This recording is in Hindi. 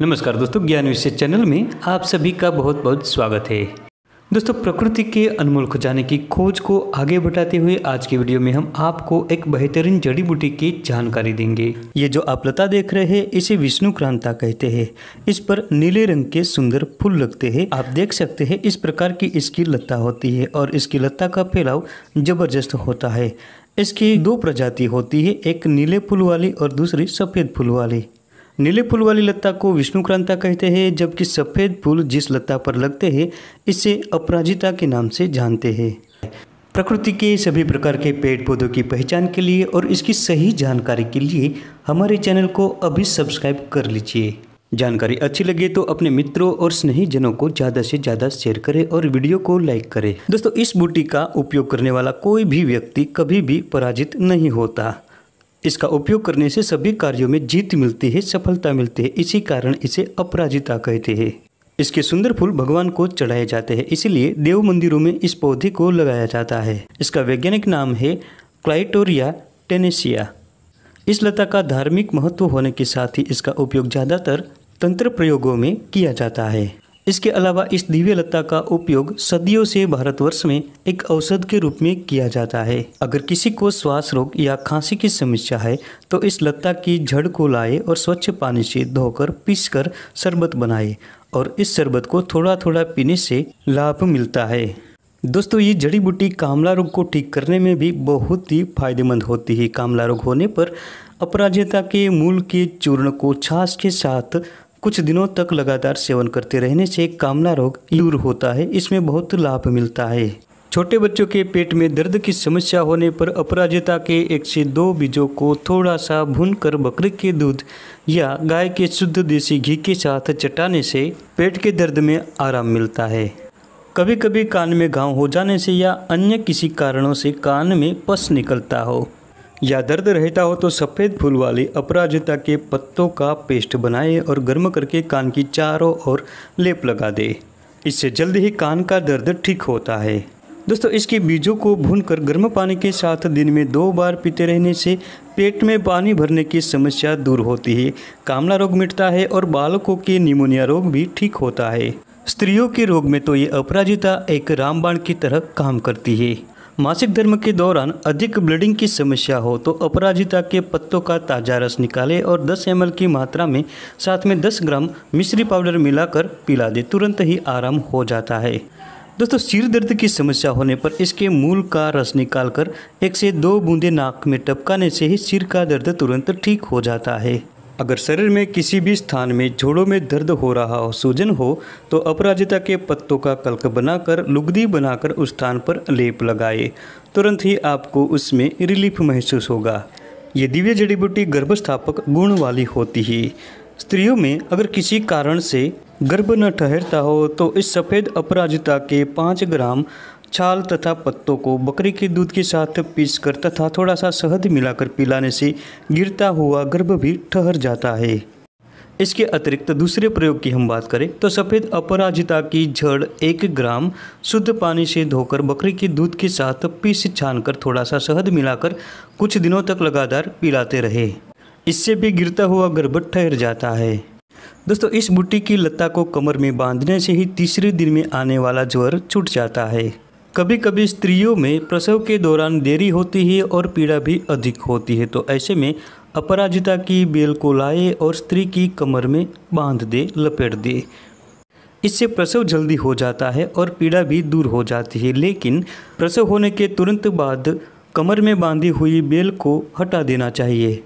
नमस्कार दोस्तों ज्ञान विषय चैनल में आप सभी का बहुत बहुत स्वागत है दोस्तों प्रकृति के अनमोल खजाने की खोज को आगे बढ़ाते हुए आज की वीडियो में हम आपको एक बेहतरीन जड़ी बूटी की जानकारी देंगे ये जो आप लता देख रहे हैं इसे विष्णु क्रांता कहते हैं इस पर नीले रंग के सुंदर फूल लगते हैं आप देख सकते हैं इस प्रकार की इसकी लता होती है और इसकी लता का फैलाव जबरदस्त होता है इसकी दो प्रजाति होती है एक नीले फूल वाली और दूसरी सफ़ेद फूल वाली नीले फूल वाली लता को विष्णुक्रांता कहते हैं जबकि सफ़ेद फूल जिस लता पर लगते हैं इसे अपराजिता के नाम से जानते हैं प्रकृति के सभी प्रकार के पेड़ पौधों की पहचान के लिए और इसकी सही जानकारी के लिए हमारे चैनल को अभी सब्सक्राइब कर लीजिए जानकारी अच्छी लगे तो अपने मित्रों और स्नेहीजनों को ज़्यादा से ज़्यादा शेयर करें और वीडियो को लाइक करें दोस्तों इस बूटी का उपयोग करने वाला कोई भी व्यक्ति कभी भी पराजित नहीं होता इसका उपयोग करने से सभी कार्यों में जीत मिलती है सफलता मिलती है इसी कारण इसे अपराजिता कहते हैं इसके सुंदर फूल भगवान को चढ़ाए जाते हैं इसीलिए देव मंदिरों में इस पौधे को लगाया जाता है इसका वैज्ञानिक नाम है क्लाइटोरिया टेनेसिया इस लता का धार्मिक महत्व होने के साथ ही इसका उपयोग ज़्यादातर तंत्र प्रयोगों में किया जाता है इसके अलावा इस दिव्य लता का उपयोग सदियों से भारतवर्ष में एक औषध के रूप में किया जाता है अगर किसी को श्वास रोग या खांसी की समस्या है तो इस लता की जड़ को लाए और स्वच्छ पानी से धोकर पीसकर शरबत बनाए और इस शरबत को थोड़ा थोड़ा पीने से लाभ मिलता है दोस्तों ये जड़ी बूटी कामला रोग को ठीक करने में भी बहुत ही फायदेमंद होती है कामला रोग होने पर अपराजिता के मूल के चूर्ण को छाछ के साथ कुछ दिनों तक लगातार सेवन करते रहने से कामना रोग दूर होता है इसमें बहुत लाभ मिलता है छोटे बच्चों के पेट में दर्द की समस्या होने पर अपराजिता के एक से दो बीजों को थोड़ा सा भून कर बकरे के दूध या गाय के शुद्ध देसी घी के साथ चटाने से पेट के दर्द में आराम मिलता है कभी कभी कान में घाव हो जाने से या अन्य किसी कारणों से कान में पस निकलता हो या दर्द रहता हो तो सफ़ेद फूल वाली अपराजिता के पत्तों का पेस्ट बनाएं और गर्म करके कान की चारों ओर लेप लगा दें इससे जल्द ही कान का दर्द ठीक होता है दोस्तों इसके बीजों को भूनकर गर्म पानी के साथ दिन में दो बार पीते रहने से पेट में पानी भरने की समस्या दूर होती है कामला रोग मिटता है और बालकों के निमोनिया रोग भी ठीक होता है स्त्रियों के रोग में तो ये अपराजिता एक रामबाण की तरह काम करती है मासिक धर्म के दौरान अधिक ब्लीडिंग की समस्या हो तो अपराजिता के पत्तों का ताज़ा रस निकालें और 10 एम की मात्रा में साथ में 10 ग्राम मिश्री पाउडर मिलाकर पिला दें तुरंत ही आराम हो जाता है दोस्तों सिर दर्द की समस्या होने पर इसके मूल का रस निकालकर एक से दो बूंदे नाक में टपकाने से ही सिर का दर्द तुरंत ठीक हो जाता है अगर शरीर में किसी भी स्थान में जोड़ों में दर्द हो रहा हो सूजन हो तो अपराजिता के पत्तों का कल्क बनाकर लुगदी बनाकर उस स्थान पर लेप लगाए तुरंत ही आपको उसमें रिलीफ महसूस होगा ये दिव्य जड़ी बूटी गर्भस्थापक गुण वाली होती है स्त्रियों में अगर किसी कारण से गर्भ न ठहरता हो तो इस सफ़ेद अपराजिता के पाँच ग्राम छाल तथा पत्तों को बकरी के दूध के साथ पीसकर तथा थोड़ा सा शहद मिलाकर पिलाने से गिरता हुआ गर्भ भी ठहर जाता है इसके अतिरिक्त दूसरे प्रयोग की हम बात करें तो सफ़ेद अपराजिता की जड़ एक ग्राम शुद्ध पानी से धोकर बकरी के दूध के साथ पीस कर थोड़ा सा शहद मिलाकर कुछ दिनों तक लगातार पिलाते रहे इससे भी गिरता हुआ गर्भ ठहर जाता है दोस्तों इस बूटी की लता को कमर में बांधने से ही तीसरे दिन में आने वाला ज्वर छूट जाता है कभी कभी स्त्रियों में प्रसव के दौरान देरी होती है और पीड़ा भी अधिक होती है तो ऐसे में अपराजिता की बेल को लाए और स्त्री की कमर में बांध दे लपेट दे इससे प्रसव जल्दी हो जाता है और पीड़ा भी दूर हो जाती है लेकिन प्रसव होने के तुरंत बाद कमर में बांधी हुई बेल को हटा देना चाहिए